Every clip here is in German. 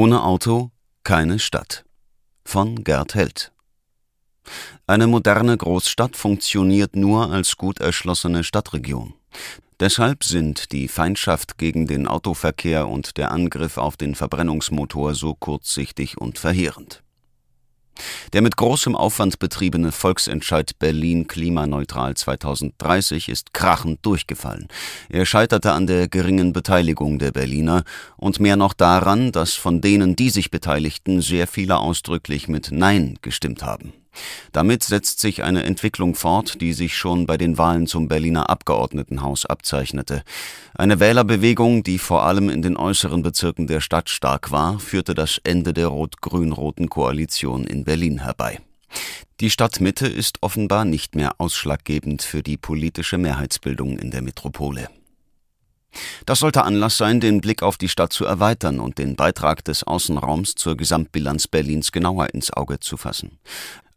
Ohne Auto keine Stadt von Gerd Held. Eine moderne Großstadt funktioniert nur als gut erschlossene Stadtregion. Deshalb sind die Feindschaft gegen den Autoverkehr und der Angriff auf den Verbrennungsmotor so kurzsichtig und verheerend. Der mit großem Aufwand betriebene Volksentscheid Berlin klimaneutral 2030 ist krachend durchgefallen. Er scheiterte an der geringen Beteiligung der Berliner und mehr noch daran, dass von denen, die sich beteiligten, sehr viele ausdrücklich mit Nein gestimmt haben. Damit setzt sich eine Entwicklung fort, die sich schon bei den Wahlen zum Berliner Abgeordnetenhaus abzeichnete. Eine Wählerbewegung, die vor allem in den äußeren Bezirken der Stadt stark war, führte das Ende der rot-grün-roten Koalition in Berlin herbei. Die Stadtmitte ist offenbar nicht mehr ausschlaggebend für die politische Mehrheitsbildung in der Metropole. Das sollte Anlass sein, den Blick auf die Stadt zu erweitern und den Beitrag des Außenraums zur Gesamtbilanz Berlins genauer ins Auge zu fassen.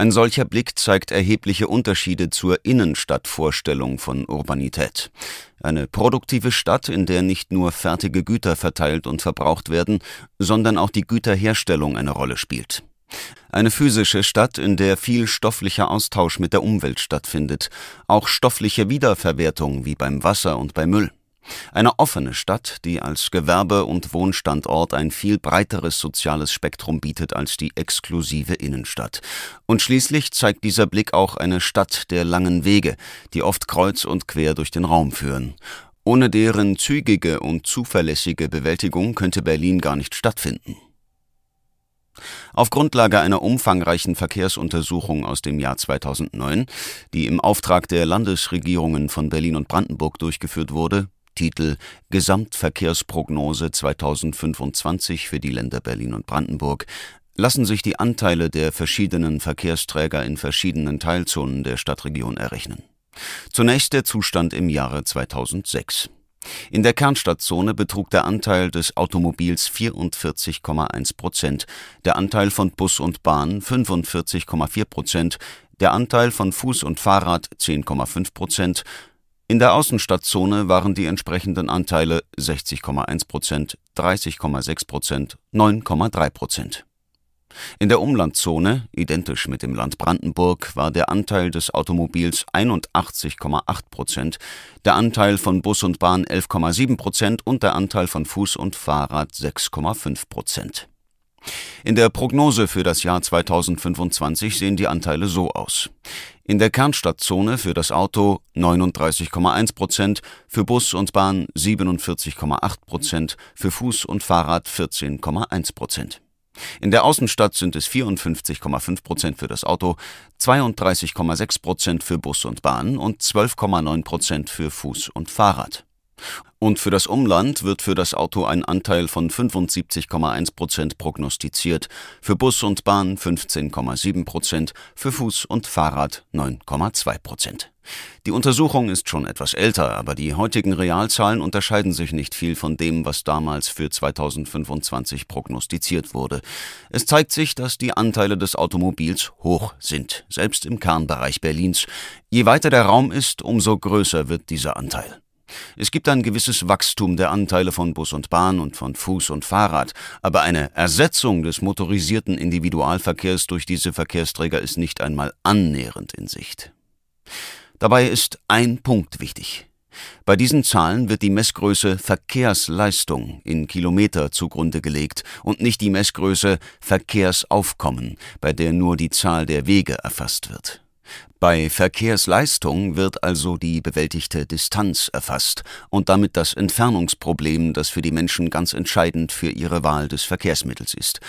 Ein solcher Blick zeigt erhebliche Unterschiede zur Innenstadtvorstellung von Urbanität. Eine produktive Stadt, in der nicht nur fertige Güter verteilt und verbraucht werden, sondern auch die Güterherstellung eine Rolle spielt. Eine physische Stadt, in der viel stofflicher Austausch mit der Umwelt stattfindet, auch stoffliche Wiederverwertung wie beim Wasser und beim Müll. Eine offene Stadt, die als Gewerbe- und Wohnstandort ein viel breiteres soziales Spektrum bietet als die exklusive Innenstadt. Und schließlich zeigt dieser Blick auch eine Stadt der langen Wege, die oft kreuz und quer durch den Raum führen. Ohne deren zügige und zuverlässige Bewältigung könnte Berlin gar nicht stattfinden. Auf Grundlage einer umfangreichen Verkehrsuntersuchung aus dem Jahr 2009, die im Auftrag der Landesregierungen von Berlin und Brandenburg durchgeführt wurde, Titel Gesamtverkehrsprognose 2025 für die Länder Berlin und Brandenburg lassen sich die Anteile der verschiedenen Verkehrsträger in verschiedenen Teilzonen der Stadtregion errechnen. Zunächst der Zustand im Jahre 2006. In der Kernstadtzone betrug der Anteil des Automobils 44,1 Prozent, der Anteil von Bus und Bahn 45,4 Prozent, der Anteil von Fuß und Fahrrad 10,5 Prozent, in der Außenstadtzone waren die entsprechenden Anteile 60,1 Prozent, 30,6 Prozent, 9,3 Prozent. In der Umlandzone, identisch mit dem Land Brandenburg, war der Anteil des Automobils 81,8 Prozent, der Anteil von Bus und Bahn 11,7 Prozent und der Anteil von Fuß und Fahrrad 6,5 Prozent. In der Prognose für das Jahr 2025 sehen die Anteile so aus. In der Kernstadtzone für das Auto 39,1 Prozent, für Bus und Bahn 47,8 Prozent, für Fuß und Fahrrad 14,1 Prozent. In der Außenstadt sind es 54,5 Prozent für das Auto, 32,6 Prozent für Bus und Bahn und 12,9 Prozent für Fuß und Fahrrad. Und für das Umland wird für das Auto ein Anteil von 75,1 Prozent prognostiziert, für Bus und Bahn 15,7 Prozent, für Fuß und Fahrrad 9,2 Prozent. Die Untersuchung ist schon etwas älter, aber die heutigen Realzahlen unterscheiden sich nicht viel von dem, was damals für 2025 prognostiziert wurde. Es zeigt sich, dass die Anteile des Automobils hoch sind, selbst im Kernbereich Berlins. Je weiter der Raum ist, umso größer wird dieser Anteil. Es gibt ein gewisses Wachstum der Anteile von Bus und Bahn und von Fuß und Fahrrad, aber eine Ersetzung des motorisierten Individualverkehrs durch diese Verkehrsträger ist nicht einmal annähernd in Sicht. Dabei ist ein Punkt wichtig. Bei diesen Zahlen wird die Messgröße Verkehrsleistung in Kilometer zugrunde gelegt und nicht die Messgröße Verkehrsaufkommen, bei der nur die Zahl der Wege erfasst wird. Bei Verkehrsleistung wird also die bewältigte Distanz erfasst und damit das Entfernungsproblem, das für die Menschen ganz entscheidend für ihre Wahl des Verkehrsmittels ist.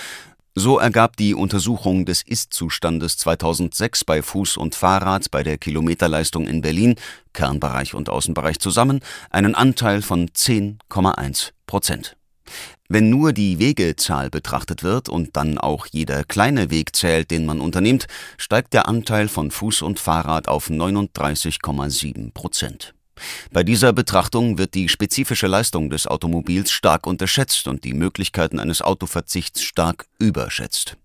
So ergab die Untersuchung des Ist-Zustandes 2006 bei Fuß und Fahrrad bei der Kilometerleistung in Berlin, Kernbereich und Außenbereich zusammen, einen Anteil von 10,1 Prozent. Wenn nur die Wegezahl betrachtet wird und dann auch jeder kleine Weg zählt, den man unternimmt, steigt der Anteil von Fuß und Fahrrad auf 39,7 Prozent. Bei dieser Betrachtung wird die spezifische Leistung des Automobils stark unterschätzt und die Möglichkeiten eines Autoverzichts stark überschätzt.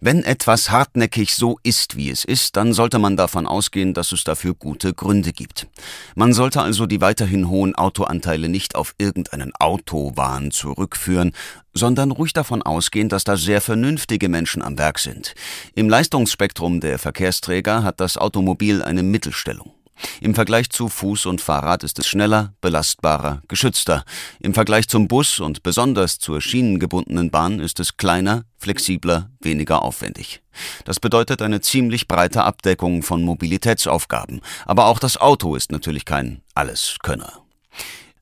Wenn etwas hartnäckig so ist, wie es ist, dann sollte man davon ausgehen, dass es dafür gute Gründe gibt. Man sollte also die weiterhin hohen Autoanteile nicht auf irgendeinen Autowahn zurückführen, sondern ruhig davon ausgehen, dass da sehr vernünftige Menschen am Werk sind. Im Leistungsspektrum der Verkehrsträger hat das Automobil eine Mittelstellung. Im Vergleich zu Fuß und Fahrrad ist es schneller, belastbarer, geschützter. Im Vergleich zum Bus und besonders zur schienengebundenen Bahn ist es kleiner, flexibler, weniger aufwendig. Das bedeutet eine ziemlich breite Abdeckung von Mobilitätsaufgaben. Aber auch das Auto ist natürlich kein Alleskönner.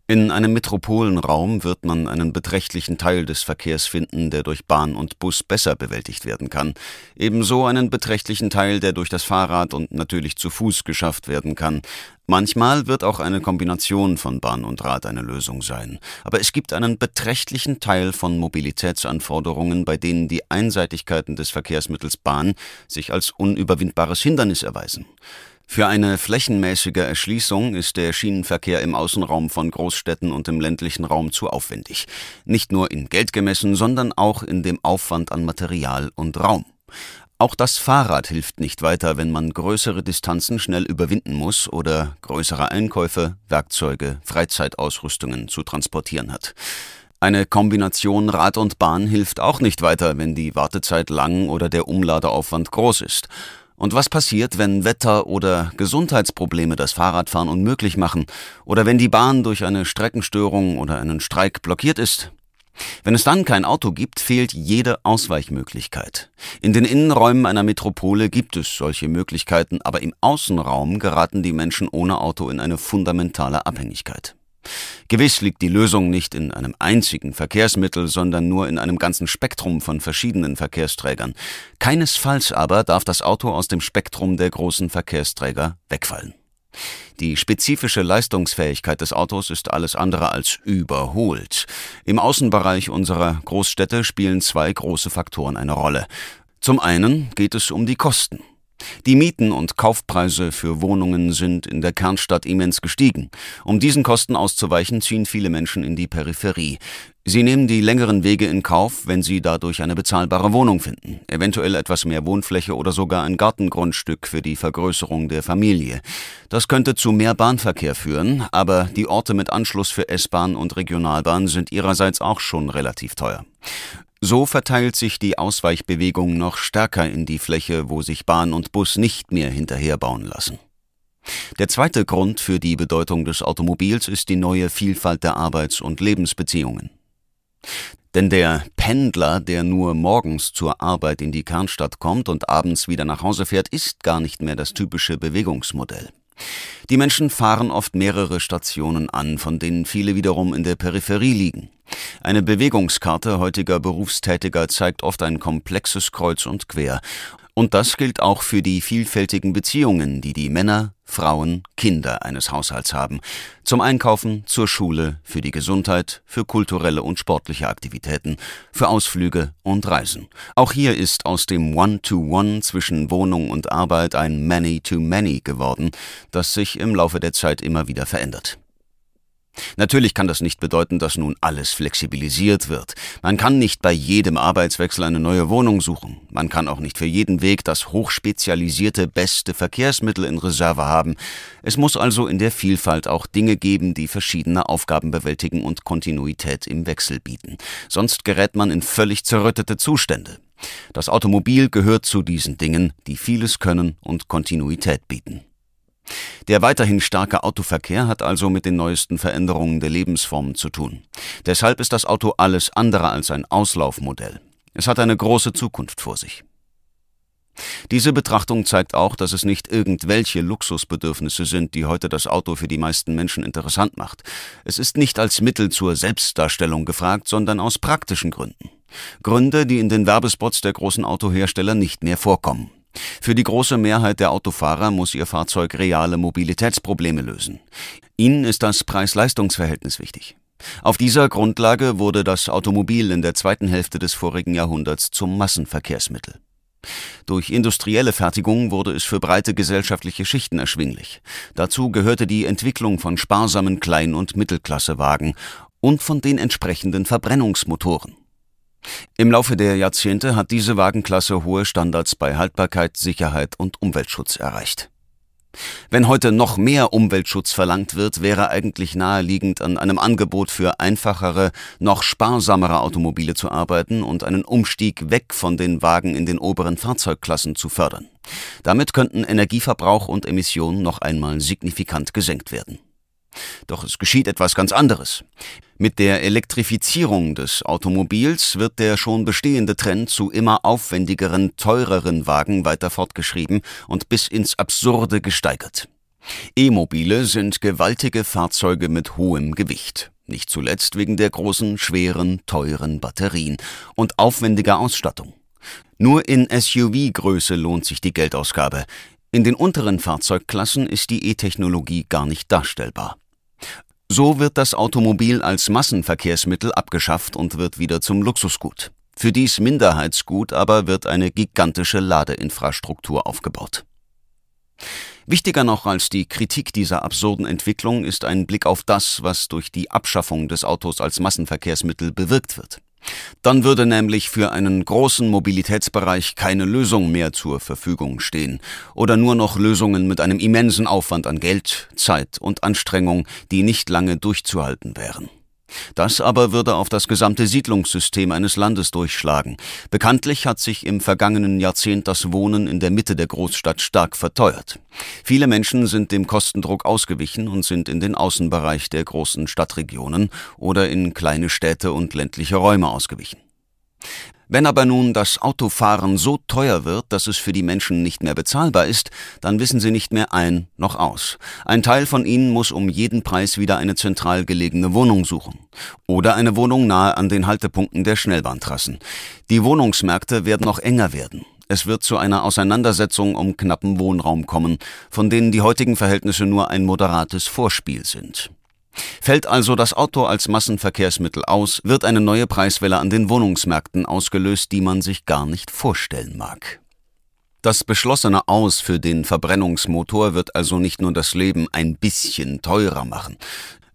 In einem Metropolenraum wird man einen beträchtlichen Teil des Verkehrs finden, der durch Bahn und Bus besser bewältigt werden kann, ebenso einen beträchtlichen Teil, der durch das Fahrrad und natürlich zu Fuß geschafft werden kann. Manchmal wird auch eine Kombination von Bahn und Rad eine Lösung sein, aber es gibt einen beträchtlichen Teil von Mobilitätsanforderungen, bei denen die Einseitigkeiten des Verkehrsmittels Bahn sich als unüberwindbares Hindernis erweisen. Für eine flächenmäßige Erschließung ist der Schienenverkehr im Außenraum von Großstädten und im ländlichen Raum zu aufwendig. Nicht nur in Geld gemessen, sondern auch in dem Aufwand an Material und Raum. Auch das Fahrrad hilft nicht weiter, wenn man größere Distanzen schnell überwinden muss oder größere Einkäufe, Werkzeuge, Freizeitausrüstungen zu transportieren hat. Eine Kombination Rad und Bahn hilft auch nicht weiter, wenn die Wartezeit lang oder der Umladeaufwand groß ist. Und was passiert, wenn Wetter oder Gesundheitsprobleme das Fahrradfahren unmöglich machen oder wenn die Bahn durch eine Streckenstörung oder einen Streik blockiert ist? Wenn es dann kein Auto gibt, fehlt jede Ausweichmöglichkeit. In den Innenräumen einer Metropole gibt es solche Möglichkeiten, aber im Außenraum geraten die Menschen ohne Auto in eine fundamentale Abhängigkeit. Gewiss liegt die Lösung nicht in einem einzigen Verkehrsmittel, sondern nur in einem ganzen Spektrum von verschiedenen Verkehrsträgern. Keinesfalls aber darf das Auto aus dem Spektrum der großen Verkehrsträger wegfallen. Die spezifische Leistungsfähigkeit des Autos ist alles andere als überholt. Im Außenbereich unserer Großstädte spielen zwei große Faktoren eine Rolle. Zum einen geht es um die Kosten. Die Mieten und Kaufpreise für Wohnungen sind in der Kernstadt immens gestiegen. Um diesen Kosten auszuweichen, ziehen viele Menschen in die Peripherie. Sie nehmen die längeren Wege in Kauf, wenn sie dadurch eine bezahlbare Wohnung finden, eventuell etwas mehr Wohnfläche oder sogar ein Gartengrundstück für die Vergrößerung der Familie. Das könnte zu mehr Bahnverkehr führen, aber die Orte mit Anschluss für S-Bahn und Regionalbahn sind ihrerseits auch schon relativ teuer. So verteilt sich die Ausweichbewegung noch stärker in die Fläche, wo sich Bahn und Bus nicht mehr hinterherbauen lassen. Der zweite Grund für die Bedeutung des Automobils ist die neue Vielfalt der Arbeits- und Lebensbeziehungen. Denn der Pendler, der nur morgens zur Arbeit in die Kernstadt kommt und abends wieder nach Hause fährt, ist gar nicht mehr das typische Bewegungsmodell. Die Menschen fahren oft mehrere Stationen an, von denen viele wiederum in der Peripherie liegen. Eine Bewegungskarte heutiger Berufstätiger zeigt oft ein komplexes Kreuz und Quer. Und das gilt auch für die vielfältigen Beziehungen, die die Männer, Frauen, Kinder eines Haushalts haben. Zum Einkaufen, zur Schule, für die Gesundheit, für kulturelle und sportliche Aktivitäten, für Ausflüge und Reisen. Auch hier ist aus dem One-to-One zwischen Wohnung und Arbeit ein many to -Many geworden, das sich im Laufe der Zeit immer wieder verändert. Natürlich kann das nicht bedeuten, dass nun alles flexibilisiert wird. Man kann nicht bei jedem Arbeitswechsel eine neue Wohnung suchen. Man kann auch nicht für jeden Weg das hochspezialisierte beste Verkehrsmittel in Reserve haben. Es muss also in der Vielfalt auch Dinge geben, die verschiedene Aufgaben bewältigen und Kontinuität im Wechsel bieten. Sonst gerät man in völlig zerrüttete Zustände. Das Automobil gehört zu diesen Dingen, die vieles können und Kontinuität bieten. Der weiterhin starke Autoverkehr hat also mit den neuesten Veränderungen der Lebensformen zu tun. Deshalb ist das Auto alles andere als ein Auslaufmodell. Es hat eine große Zukunft vor sich. Diese Betrachtung zeigt auch, dass es nicht irgendwelche Luxusbedürfnisse sind, die heute das Auto für die meisten Menschen interessant macht. Es ist nicht als Mittel zur Selbstdarstellung gefragt, sondern aus praktischen Gründen. Gründe, die in den Werbespots der großen Autohersteller nicht mehr vorkommen. Für die große Mehrheit der Autofahrer muss ihr Fahrzeug reale Mobilitätsprobleme lösen. Ihnen ist das Preis-Leistungs-Verhältnis wichtig. Auf dieser Grundlage wurde das Automobil in der zweiten Hälfte des vorigen Jahrhunderts zum Massenverkehrsmittel. Durch industrielle Fertigung wurde es für breite gesellschaftliche Schichten erschwinglich. Dazu gehörte die Entwicklung von sparsamen Klein- und Mittelklassewagen und von den entsprechenden Verbrennungsmotoren. Im Laufe der Jahrzehnte hat diese Wagenklasse hohe Standards bei Haltbarkeit, Sicherheit und Umweltschutz erreicht. Wenn heute noch mehr Umweltschutz verlangt wird, wäre eigentlich naheliegend, an einem Angebot für einfachere, noch sparsamere Automobile zu arbeiten und einen Umstieg weg von den Wagen in den oberen Fahrzeugklassen zu fördern. Damit könnten Energieverbrauch und Emissionen noch einmal signifikant gesenkt werden. Doch es geschieht etwas ganz anderes. Mit der Elektrifizierung des Automobils wird der schon bestehende Trend zu immer aufwendigeren, teureren Wagen weiter fortgeschrieben und bis ins Absurde gesteigert. E-Mobile sind gewaltige Fahrzeuge mit hohem Gewicht. Nicht zuletzt wegen der großen, schweren, teuren Batterien und aufwendiger Ausstattung. Nur in SUV-Größe lohnt sich die Geldausgabe. In den unteren Fahrzeugklassen ist die E-Technologie gar nicht darstellbar. So wird das Automobil als Massenverkehrsmittel abgeschafft und wird wieder zum Luxusgut. Für dies Minderheitsgut aber wird eine gigantische Ladeinfrastruktur aufgebaut. Wichtiger noch als die Kritik dieser absurden Entwicklung ist ein Blick auf das, was durch die Abschaffung des Autos als Massenverkehrsmittel bewirkt wird. Dann würde nämlich für einen großen Mobilitätsbereich keine Lösung mehr zur Verfügung stehen oder nur noch Lösungen mit einem immensen Aufwand an Geld, Zeit und Anstrengung, die nicht lange durchzuhalten wären. Das aber würde auf das gesamte Siedlungssystem eines Landes durchschlagen. Bekanntlich hat sich im vergangenen Jahrzehnt das Wohnen in der Mitte der Großstadt stark verteuert. Viele Menschen sind dem Kostendruck ausgewichen und sind in den Außenbereich der großen Stadtregionen oder in kleine Städte und ländliche Räume ausgewichen. Wenn aber nun das Autofahren so teuer wird, dass es für die Menschen nicht mehr bezahlbar ist, dann wissen sie nicht mehr ein noch aus. Ein Teil von ihnen muss um jeden Preis wieder eine zentral gelegene Wohnung suchen. Oder eine Wohnung nahe an den Haltepunkten der Schnellbahntrassen. Die Wohnungsmärkte werden noch enger werden. Es wird zu einer Auseinandersetzung um knappen Wohnraum kommen, von denen die heutigen Verhältnisse nur ein moderates Vorspiel sind. Fällt also das Auto als Massenverkehrsmittel aus, wird eine neue Preiswelle an den Wohnungsmärkten ausgelöst, die man sich gar nicht vorstellen mag. Das beschlossene Aus für den Verbrennungsmotor wird also nicht nur das Leben ein bisschen teurer machen.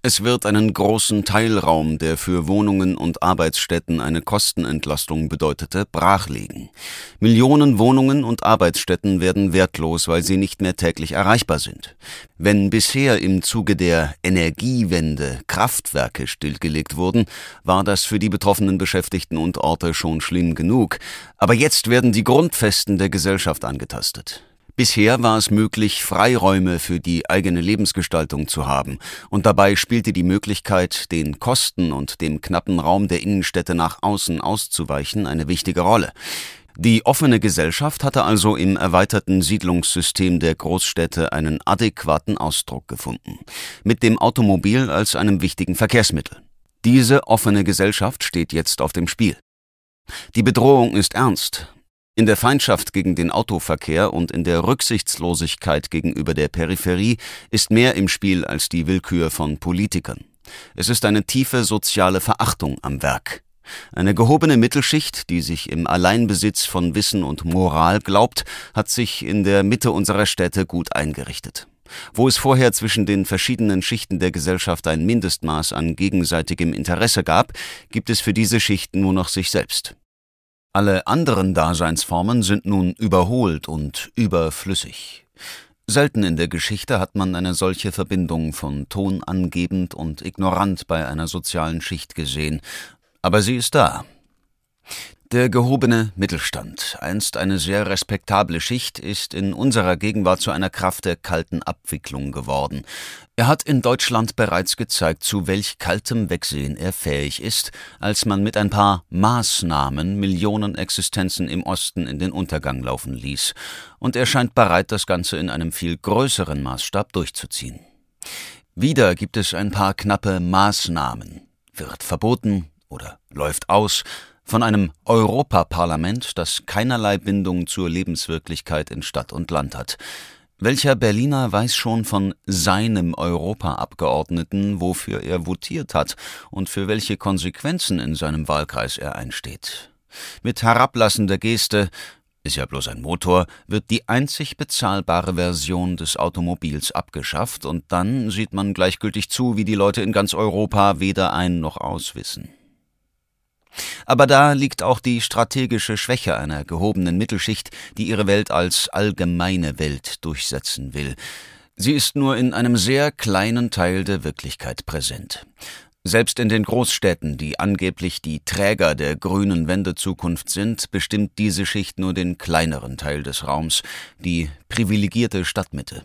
Es wird einen großen Teilraum, der für Wohnungen und Arbeitsstätten eine Kostenentlastung bedeutete, brachlegen. Millionen Wohnungen und Arbeitsstätten werden wertlos, weil sie nicht mehr täglich erreichbar sind. Wenn bisher im Zuge der Energiewende Kraftwerke stillgelegt wurden, war das für die betroffenen Beschäftigten und Orte schon schlimm genug. Aber jetzt werden die Grundfesten der Gesellschaft angetastet. Bisher war es möglich, Freiräume für die eigene Lebensgestaltung zu haben, und dabei spielte die Möglichkeit, den Kosten und dem knappen Raum der Innenstädte nach außen auszuweichen, eine wichtige Rolle. Die offene Gesellschaft hatte also im erweiterten Siedlungssystem der Großstädte einen adäquaten Ausdruck gefunden, mit dem Automobil als einem wichtigen Verkehrsmittel. Diese offene Gesellschaft steht jetzt auf dem Spiel. Die Bedrohung ist ernst, in der Feindschaft gegen den Autoverkehr und in der Rücksichtslosigkeit gegenüber der Peripherie ist mehr im Spiel als die Willkür von Politikern. Es ist eine tiefe soziale Verachtung am Werk. Eine gehobene Mittelschicht, die sich im Alleinbesitz von Wissen und Moral glaubt, hat sich in der Mitte unserer Städte gut eingerichtet. Wo es vorher zwischen den verschiedenen Schichten der Gesellschaft ein Mindestmaß an gegenseitigem Interesse gab, gibt es für diese Schichten nur noch sich selbst. Alle anderen Daseinsformen sind nun überholt und überflüssig. Selten in der Geschichte hat man eine solche Verbindung von tonangebend und ignorant bei einer sozialen Schicht gesehen, aber sie ist da, der gehobene Mittelstand, einst eine sehr respektable Schicht, ist in unserer Gegenwart zu einer Kraft der kalten Abwicklung geworden. Er hat in Deutschland bereits gezeigt, zu welch kaltem Wegsehen er fähig ist, als man mit ein paar Maßnahmen Millionen Existenzen im Osten in den Untergang laufen ließ. Und er scheint bereit, das Ganze in einem viel größeren Maßstab durchzuziehen. Wieder gibt es ein paar knappe Maßnahmen. Wird verboten oder läuft aus, von einem Europaparlament, das keinerlei Bindung zur Lebenswirklichkeit in Stadt und Land hat. Welcher Berliner weiß schon von seinem Europaabgeordneten, wofür er votiert hat und für welche Konsequenzen in seinem Wahlkreis er einsteht? Mit herablassender Geste, ist ja bloß ein Motor, wird die einzig bezahlbare Version des Automobils abgeschafft und dann sieht man gleichgültig zu, wie die Leute in ganz Europa weder ein noch aus wissen. Aber da liegt auch die strategische Schwäche einer gehobenen Mittelschicht, die ihre Welt als allgemeine Welt durchsetzen will. Sie ist nur in einem sehr kleinen Teil der Wirklichkeit präsent. Selbst in den Großstädten, die angeblich die Träger der grünen Wendezukunft sind, bestimmt diese Schicht nur den kleineren Teil des Raums, die privilegierte Stadtmitte.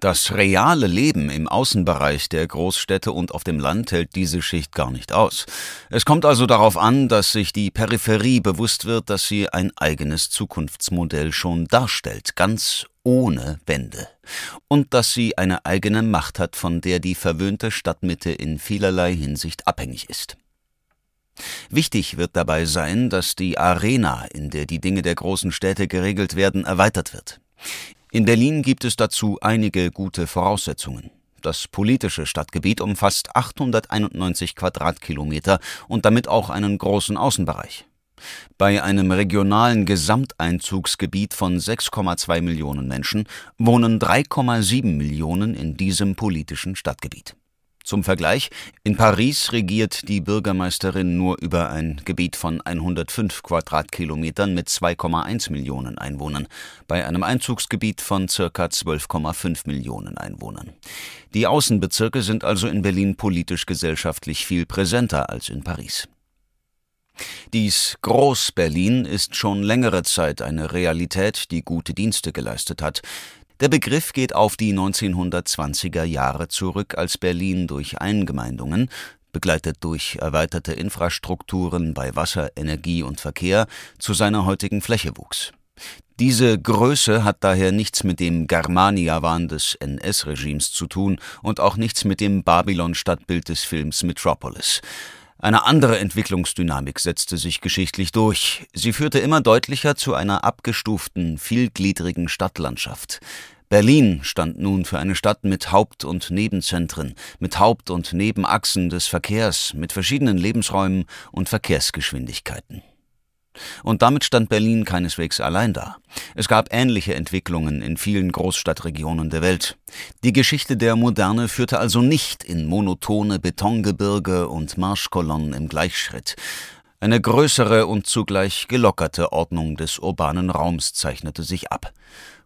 Das reale Leben im Außenbereich der Großstädte und auf dem Land hält diese Schicht gar nicht aus. Es kommt also darauf an, dass sich die Peripherie bewusst wird, dass sie ein eigenes Zukunftsmodell schon darstellt, ganz ohne Wände. Und dass sie eine eigene Macht hat, von der die verwöhnte Stadtmitte in vielerlei Hinsicht abhängig ist. Wichtig wird dabei sein, dass die Arena, in der die Dinge der großen Städte geregelt werden, erweitert wird. In Berlin gibt es dazu einige gute Voraussetzungen. Das politische Stadtgebiet umfasst 891 Quadratkilometer und damit auch einen großen Außenbereich. Bei einem regionalen Gesamteinzugsgebiet von 6,2 Millionen Menschen wohnen 3,7 Millionen in diesem politischen Stadtgebiet. Zum Vergleich, in Paris regiert die Bürgermeisterin nur über ein Gebiet von 105 Quadratkilometern mit 2,1 Millionen Einwohnern, bei einem Einzugsgebiet von circa 12,5 Millionen Einwohnern. Die Außenbezirke sind also in Berlin politisch-gesellschaftlich viel präsenter als in Paris. Dies Groß-Berlin ist schon längere Zeit eine Realität, die gute Dienste geleistet hat. Der Begriff geht auf die 1920er Jahre zurück, als Berlin durch Eingemeindungen, begleitet durch erweiterte Infrastrukturen bei Wasser, Energie und Verkehr, zu seiner heutigen Fläche wuchs. Diese Größe hat daher nichts mit dem Germania-Wahn des NS-Regimes zu tun und auch nichts mit dem Babylon-Stadtbild des Films Metropolis. Eine andere Entwicklungsdynamik setzte sich geschichtlich durch. Sie führte immer deutlicher zu einer abgestuften, vielgliedrigen Stadtlandschaft. Berlin stand nun für eine Stadt mit Haupt- und Nebenzentren, mit Haupt- und Nebenachsen des Verkehrs, mit verschiedenen Lebensräumen und Verkehrsgeschwindigkeiten. Und damit stand Berlin keineswegs allein da. Es gab ähnliche Entwicklungen in vielen Großstadtregionen der Welt. Die Geschichte der Moderne führte also nicht in monotone Betongebirge und Marschkolonnen im Gleichschritt. Eine größere und zugleich gelockerte Ordnung des urbanen Raums zeichnete sich ab.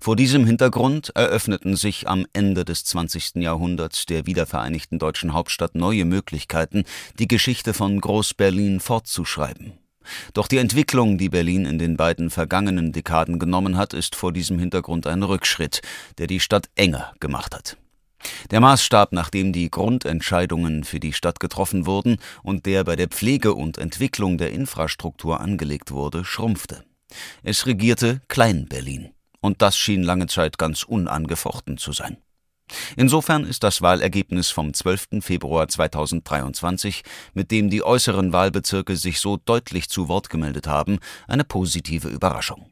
Vor diesem Hintergrund eröffneten sich am Ende des 20. Jahrhunderts der wiedervereinigten deutschen Hauptstadt neue Möglichkeiten, die Geschichte von Groß-Berlin fortzuschreiben. Doch die Entwicklung, die Berlin in den beiden vergangenen Dekaden genommen hat, ist vor diesem Hintergrund ein Rückschritt, der die Stadt enger gemacht hat. Der Maßstab, nach dem die Grundentscheidungen für die Stadt getroffen wurden und der bei der Pflege und Entwicklung der Infrastruktur angelegt wurde, schrumpfte. Es regierte Klein-Berlin. Und das schien lange Zeit ganz unangefochten zu sein. Insofern ist das Wahlergebnis vom 12. Februar 2023, mit dem die äußeren Wahlbezirke sich so deutlich zu Wort gemeldet haben, eine positive Überraschung.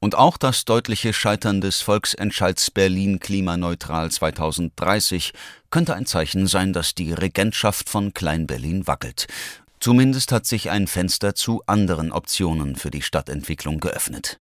Und auch das deutliche Scheitern des Volksentscheids Berlin klimaneutral 2030 könnte ein Zeichen sein, dass die Regentschaft von Klein-Berlin wackelt. Zumindest hat sich ein Fenster zu anderen Optionen für die Stadtentwicklung geöffnet.